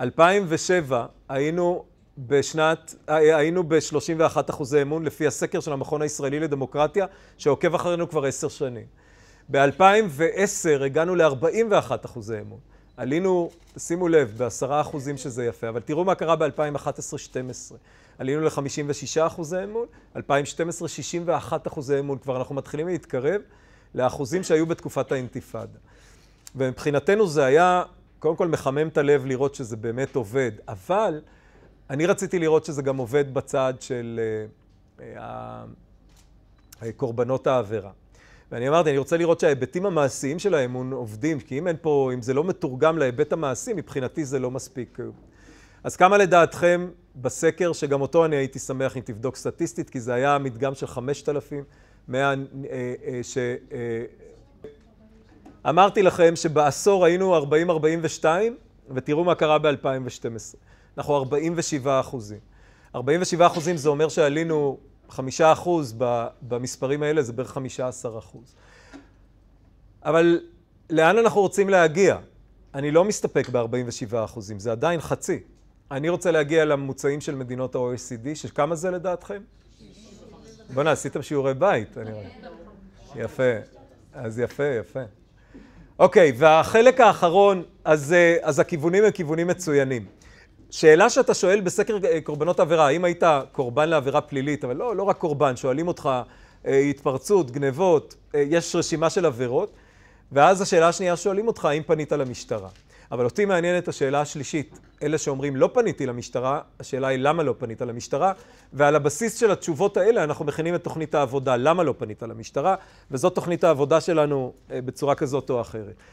2007 היינו בשנת, היינו ב-31 אחוזי אמון לפי הסקר של המכון הישראלי לדמוקרטיה, שעוקב אחרינו כבר עשר שנים. ב-2010 הגענו ל-41 אחוזי אמון. עלינו, שימו לב, בעשרה אחוזים שזה יפה, אבל תראו מה קרה ב-2011-2012. עלינו ל-56 אחוזי אמון, 2012, 61 אחוזי אמון. כבר אנחנו מתחילים להתקרב לאחוזים שהיו בתקופת האינתיפאדה. ומבחינתנו זה היה קודם כל מחמם את הלב לראות שזה באמת עובד, אבל אני רציתי לראות שזה גם עובד בצד של אה, אה, אה, קורבנות העבירה. ואני אמרתי, אני רוצה לראות שההיבטים המעשיים של האמון עובדים, כי אם אין פה, אם זה לא מתורגם להיבט המעשי, מבחינתי זה לא מספיק. אז כמה לדעתכם בסקר, שגם אותו אני הייתי שמח אם תבדוק סטטיסטית, כי זה היה מדגם של 5,000 אה, ש... אמרתי לכם שבעשור היינו 40-42, ותראו מה קרה ב-2012. אנחנו 47 אחוזים. 47 אחוזים זה אומר שעלינו 5 אחוז במספרים האלה, זה בערך 15 אחוז. אבל לאן אנחנו רוצים להגיע? אני לא מסתפק ב-47 אחוזים, זה עדיין חצי. אני רוצה להגיע לממוצעים של מדינות ה-OECD, שכמה זה לדעתכם? בואנה, עשיתם שיעורי בית, אני רואה. יפה. אז יפה, יפה. אוקיי, והחלק האחרון, אז, אה, אז הכיוונים הם כיוונים מצוינים. שאלה שאתה שואל בסקר אה, קורבנות עבירה, האם היית קורבן לעבירה פלילית, אבל לא, לא רק קורבן, שואלים אותך אה, התפרצות, גנבות, יש רשימה של עבירות, ואז השאלה השנייה שואלים אותך, האם פנית למשטרה? אבל אותי מעניינת השאלה השלישית. אלה שאומרים לא פניתי למשטרה, השאלה היא למה לא פנית למשטרה, ועל הבסיס של התשובות האלה אנחנו מכינים את תוכנית העבודה, למה לא פנית למשטרה, וזאת תוכנית העבודה שלנו אה, בצורה כזאת או אחרת.